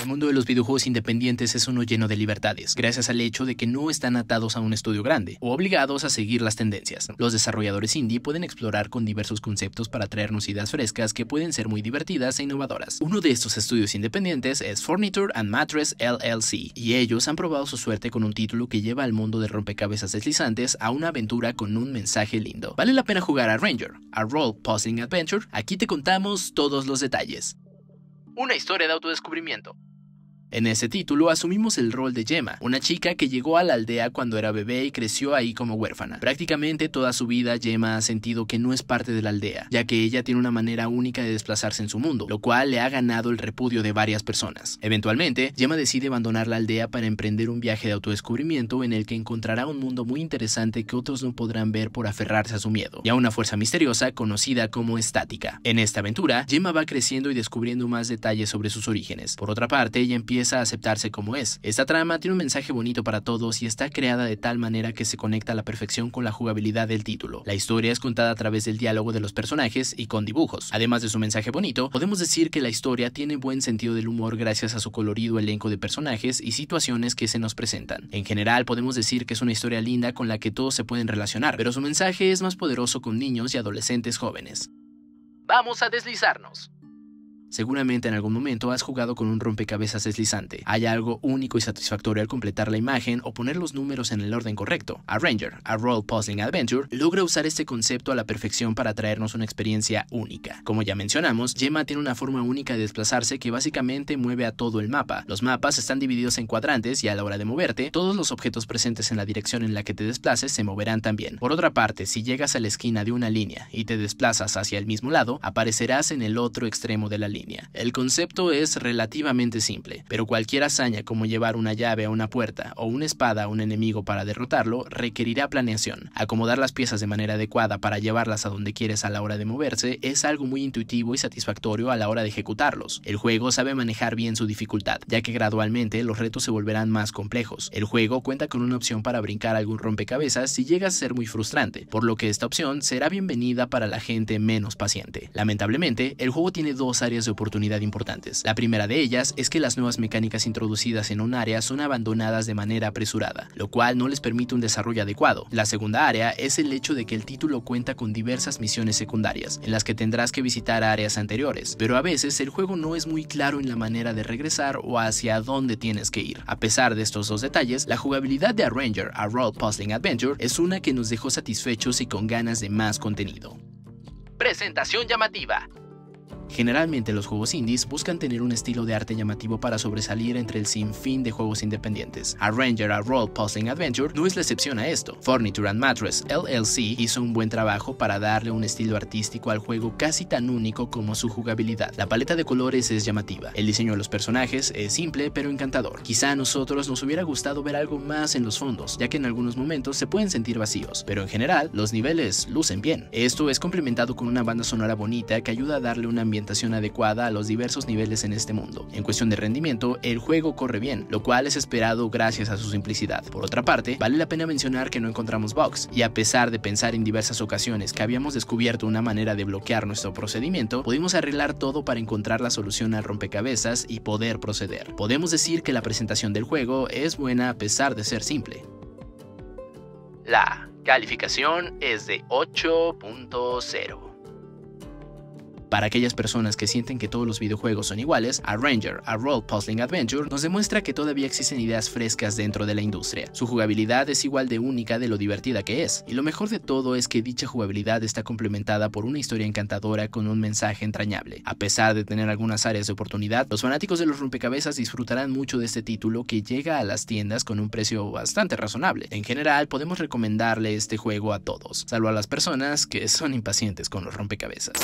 El mundo de los videojuegos independientes es uno lleno de libertades, gracias al hecho de que no están atados a un estudio grande o obligados a seguir las tendencias. Los desarrolladores indie pueden explorar con diversos conceptos para traernos ideas frescas que pueden ser muy divertidas e innovadoras. Uno de estos estudios independientes es Furniture and Mattress LLC, y ellos han probado su suerte con un título que lleva al mundo de rompecabezas deslizantes a una aventura con un mensaje lindo. Vale la pena jugar a Ranger, a Roll Puzzling Adventure, aquí te contamos todos los detalles. Una historia de autodescubrimiento. En ese título asumimos el rol de Gemma, una chica que llegó a la aldea cuando era bebé y creció ahí como huérfana. Prácticamente toda su vida Gemma ha sentido que no es parte de la aldea, ya que ella tiene una manera única de desplazarse en su mundo, lo cual le ha ganado el repudio de varias personas. Eventualmente, Gemma decide abandonar la aldea para emprender un viaje de autodescubrimiento en el que encontrará un mundo muy interesante que otros no podrán ver por aferrarse a su miedo, y a una fuerza misteriosa conocida como estática. En esta aventura, Gemma va creciendo y descubriendo más detalles sobre sus orígenes. Por otra parte, ella empieza a aceptarse como es. Esta trama tiene un mensaje bonito para todos y está creada de tal manera que se conecta a la perfección con la jugabilidad del título. La historia es contada a través del diálogo de los personajes y con dibujos. Además de su mensaje bonito, podemos decir que la historia tiene buen sentido del humor gracias a su colorido elenco de personajes y situaciones que se nos presentan. En general podemos decir que es una historia linda con la que todos se pueden relacionar, pero su mensaje es más poderoso con niños y adolescentes jóvenes. Vamos a deslizarnos. Seguramente en algún momento has jugado con un rompecabezas deslizante. Hay algo único y satisfactorio al completar la imagen o poner los números en el orden correcto. A Ranger, a Roll Puzzling Adventure, logra usar este concepto a la perfección para traernos una experiencia única. Como ya mencionamos, Gemma tiene una forma única de desplazarse que básicamente mueve a todo el mapa. Los mapas están divididos en cuadrantes y a la hora de moverte, todos los objetos presentes en la dirección en la que te desplaces se moverán también. Por otra parte, si llegas a la esquina de una línea y te desplazas hacia el mismo lado, aparecerás en el otro extremo de la línea. El concepto es relativamente simple, pero cualquier hazaña como llevar una llave a una puerta o una espada a un enemigo para derrotarlo requerirá planeación. Acomodar las piezas de manera adecuada para llevarlas a donde quieres a la hora de moverse es algo muy intuitivo y satisfactorio a la hora de ejecutarlos. El juego sabe manejar bien su dificultad, ya que gradualmente los retos se volverán más complejos. El juego cuenta con una opción para brincar algún rompecabezas si llega a ser muy frustrante, por lo que esta opción será bienvenida para la gente menos paciente. Lamentablemente, el juego tiene dos áreas de oportunidad importantes. La primera de ellas es que las nuevas mecánicas introducidas en un área son abandonadas de manera apresurada, lo cual no les permite un desarrollo adecuado. La segunda área es el hecho de que el título cuenta con diversas misiones secundarias, en las que tendrás que visitar áreas anteriores, pero a veces el juego no es muy claro en la manera de regresar o hacia dónde tienes que ir. A pesar de estos dos detalles, la jugabilidad de Arranger a Role Puzzling Adventure es una que nos dejó satisfechos y con ganas de más contenido. Presentación llamativa. Generalmente los juegos indies buscan tener un estilo de arte llamativo para sobresalir entre el sinfín de juegos independientes. A Ranger, a Role Puzzling Adventure no es la excepción a esto. Furniture and Mattress LLC hizo un buen trabajo para darle un estilo artístico al juego casi tan único como su jugabilidad. La paleta de colores es llamativa, el diseño de los personajes es simple pero encantador. Quizá a nosotros nos hubiera gustado ver algo más en los fondos, ya que en algunos momentos se pueden sentir vacíos, pero en general los niveles lucen bien. Esto es complementado con una banda sonora bonita que ayuda a darle un ambiente adecuada a los diversos niveles en este mundo. En cuestión de rendimiento, el juego corre bien, lo cual es esperado gracias a su simplicidad. Por otra parte, vale la pena mencionar que no encontramos bugs, y a pesar de pensar en diversas ocasiones que habíamos descubierto una manera de bloquear nuestro procedimiento, pudimos arreglar todo para encontrar la solución al rompecabezas y poder proceder. Podemos decir que la presentación del juego es buena a pesar de ser simple. La calificación es de 8.0. Para aquellas personas que sienten que todos los videojuegos son iguales, A Ranger, A Roll Puzzling Adventure nos demuestra que todavía existen ideas frescas dentro de la industria. Su jugabilidad es igual de única de lo divertida que es, y lo mejor de todo es que dicha jugabilidad está complementada por una historia encantadora con un mensaje entrañable. A pesar de tener algunas áreas de oportunidad, los fanáticos de los rompecabezas disfrutarán mucho de este título que llega a las tiendas con un precio bastante razonable. En general, podemos recomendarle este juego a todos, salvo a las personas que son impacientes con los rompecabezas.